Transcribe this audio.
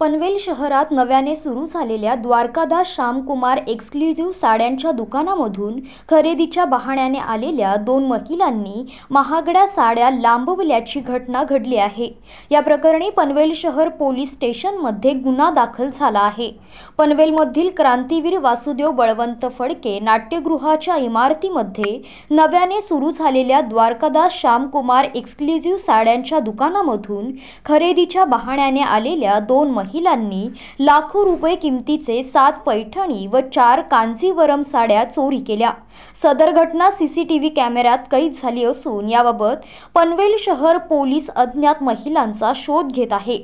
पनवेल शहरात नव्याने सुरू झालेल्या द्वारकादास श्यामकुमार एक्सक्लुझिव्ह साड्यांच्या दुकानामधून खरेदीच्या बहाण्याने आलेल्या दोन महिलांनी महागड्या साड्या लांबवल्याची घटना घडली आहे या प्रकरणी पनवेल शहर पोलीस स्टेशनमध्ये गुन्हा दाखल झाला आहे पनवेलमधील क्रांतीवीर वासुदेव बळवंत फडके नाट्यगृहाच्या इमारतीमध्ये नव्याने सुरू झालेल्या द्वारकादास श्यामकुमार एक्सक्लुझिव्ह साड्यांच्या दुकानामधून खरेदीच्या बहाण्याने आलेल्या दोन महिला महिलांनी लाखो रुपये किमतीचे सात पैठणी व चार कांजीवरम साड्या चोरी केल्या सदर घटना सीसीटीव्ही कॅमेऱ्यात कैद झाली असून याबाबत पनवेल शहर पोलीस अज्ञात महिलांचा शोध घेत आहे